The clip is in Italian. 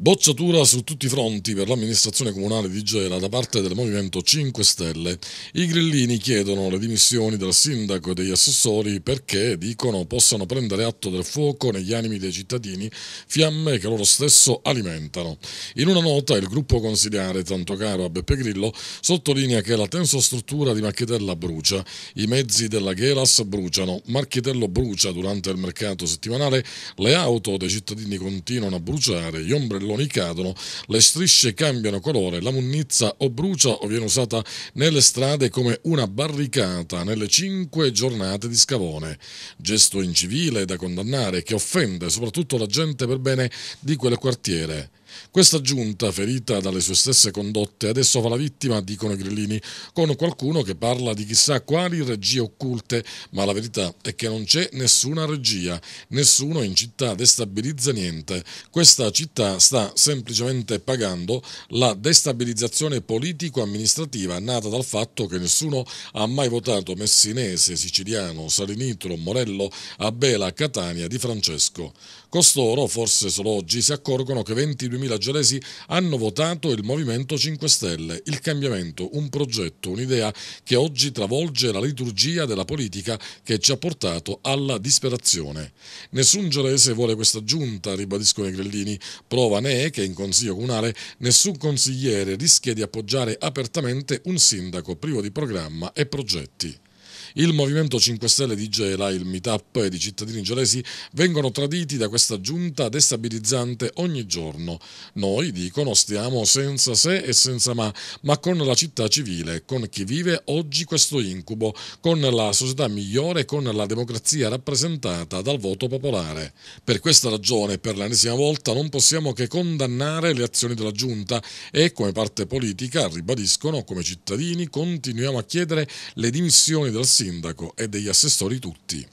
Bocciatura su tutti i fronti per l'amministrazione comunale di Gela da parte del Movimento 5 Stelle. I grillini chiedono le dimissioni del sindaco e degli assessori perché, dicono, possano prendere atto del fuoco negli animi dei cittadini, fiamme che loro stesso alimentano. In una nota il gruppo consigliare, tanto caro a Beppe Grillo, sottolinea che la tensostruttura di Marchitella brucia, i mezzi della Geras bruciano, Marchitello brucia durante il mercato settimanale, le auto dei cittadini continuano a bruciare, gli ombrelloni stelloni cadono, le strisce cambiano colore, la munnizza o brucia o viene usata nelle strade come una barricata nelle cinque giornate di scavone. Gesto incivile da condannare che offende soprattutto la gente per bene di quel quartiere. Questa giunta, ferita dalle sue stesse condotte, adesso fa la vittima, dicono i grillini, con qualcuno che parla di chissà quali regie occulte, ma la verità è che non c'è nessuna regia, nessuno in città destabilizza niente. Questa città sta semplicemente pagando la destabilizzazione politico-amministrativa nata dal fatto che nessuno ha mai votato messinese, siciliano, salinitro, morello, abela, catania di Francesco. Costoro, forse solo oggi, si accorgono che 22 4.000 gelesi hanno votato il Movimento 5 Stelle, il cambiamento, un progetto, un'idea che oggi travolge la liturgia della politica che ci ha portato alla disperazione. Nessun gelese vuole questa giunta, ribadiscono i grellini, prova ne è che in Consiglio Comunale nessun consigliere rischia di appoggiare apertamente un sindaco privo di programma e progetti. Il Movimento 5 Stelle di Gela, il meetup ed i cittadini gelesi vengono traditi da questa giunta destabilizzante ogni giorno. Noi, dicono, stiamo senza se e senza ma, ma con la città civile, con chi vive oggi questo incubo, con la società migliore, con la democrazia rappresentata dal voto popolare. Per questa ragione, per l'ennesima volta, non possiamo che condannare le azioni della giunta e, come parte politica, ribadiscono, come cittadini, continuiamo a chiedere le dimissioni del sindaco e degli assessori tutti.